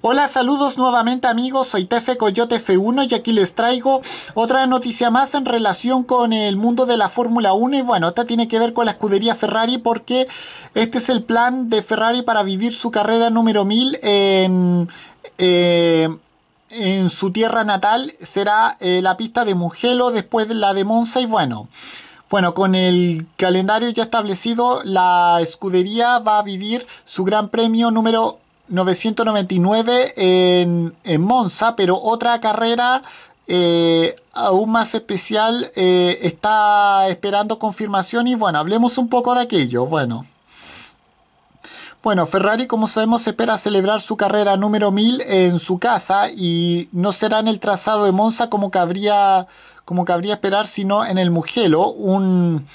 Hola, saludos nuevamente amigos, soy Tefe Coyote F1 y aquí les traigo otra noticia más en relación con el mundo de la Fórmula 1 y bueno, esta tiene que ver con la escudería Ferrari porque este es el plan de Ferrari para vivir su carrera número 1000 en... Eh, en su tierra natal será eh, la pista de Mugello, después la de Monza y bueno. Bueno, con el calendario ya establecido, la escudería va a vivir su gran premio número 999 en, en Monza, pero otra carrera eh, aún más especial eh, está esperando confirmación y bueno, hablemos un poco de aquello. Bueno. Bueno, Ferrari, como sabemos, espera celebrar su carrera número 1000 en su casa y no será en el trazado de Monza como cabría, como cabría esperar, sino en el Mugello, un,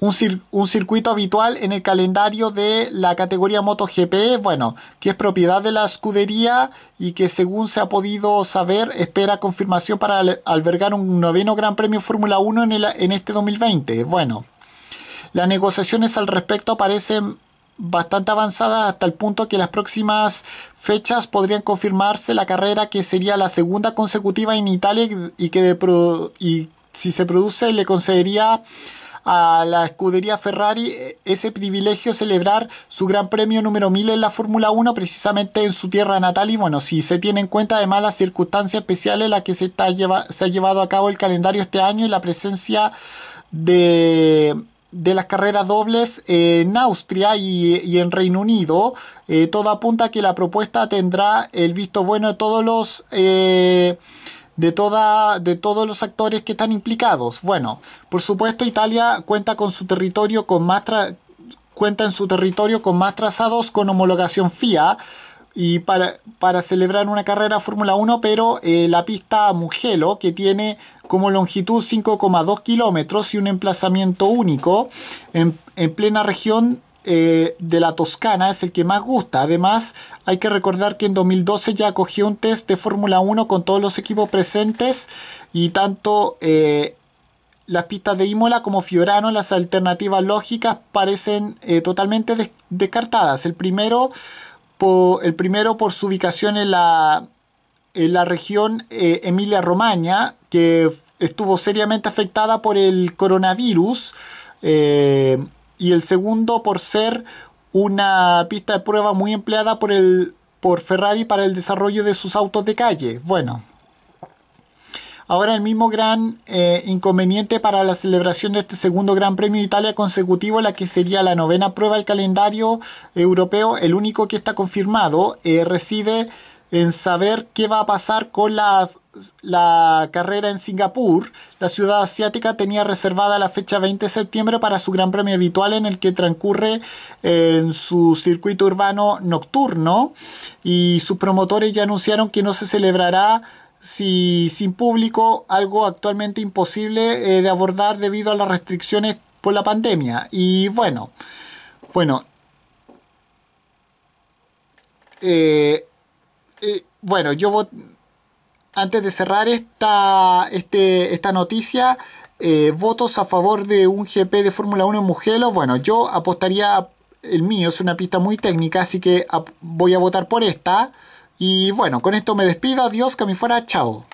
un, circuito habitual en el calendario de la categoría MotoGP, bueno, que es propiedad de la escudería y que según se ha podido saber espera confirmación para albergar un noveno Gran Premio Fórmula 1 en, el, en este 2020. Bueno, las negociaciones al respecto parecen bastante avanzadas hasta el punto que las próximas fechas podrían confirmarse la carrera que sería la segunda consecutiva en Italia y que y si se produce le concedería a la escudería Ferrari eh, ese privilegio celebrar su gran premio número 1000 en la Fórmula 1 precisamente en su tierra natal y bueno, si se tiene en cuenta además las circunstancias especiales en las que se, se ha llevado a cabo el calendario este año y la presencia de de las carreras dobles en Austria y, en Reino Unido. Eh, todo apunta a que la propuesta tendrá el visto bueno de todos los eh, de, toda, de todos los actores que están implicados. Bueno, por supuesto Italia cuenta con su territorio con más cuenta en su territorio con más trazados con homologación FIA y para, para celebrar una carrera Fórmula 1, pero eh, la pista Mugello, que tiene como longitud 5,2 kilómetros y un emplazamiento único en, en plena región eh, de la Toscana es el que más gusta. Además, hay que recordar que en 2012 ya cogió un test de Fórmula 1 con todos los equipos presentes y tanto eh, las pistas de Imola como Fiorano, las alternativas lógicas parecen eh, totalmente descartadas. El primero, por, el primero por su ubicación en la, en la región Emilia-Romaña, que estuvo seriamente afectada por el coronavirus y el segundo por ser una pista de prueba muy empleada por, el, por Ferrari para el desarrollo de sus autos de calle. Bueno, Ahora el mismo gran eh, inconveniente para la celebración de este segundo Gran Premio de Italia consecutivo, la que sería la novena prueba del calendario europeo, el único que está confirmado, eh, reside en saber qué va a pasar con la la carrera en Singapur, la ciudad asiática tenía reservada la fecha 20 de septiembre para su gran premio habitual en el que transcurre eh, en su circuito urbano nocturno y sus promotores ya anunciaron que no se celebrará si, sin público, algo actualmente imposible eh, de abordar debido a las restricciones por la pandemia. Y bueno, bueno, eh, bueno, yo voy antes de cerrar esta, este, esta noticia, eh, votos a favor de un GP de Fórmula 1 en Mugello. Bueno, yo apostaría el mío, es una pista muy técnica, así que voy a votar por esta. Y bueno, con esto me despido, adiós, que me fuera, chao.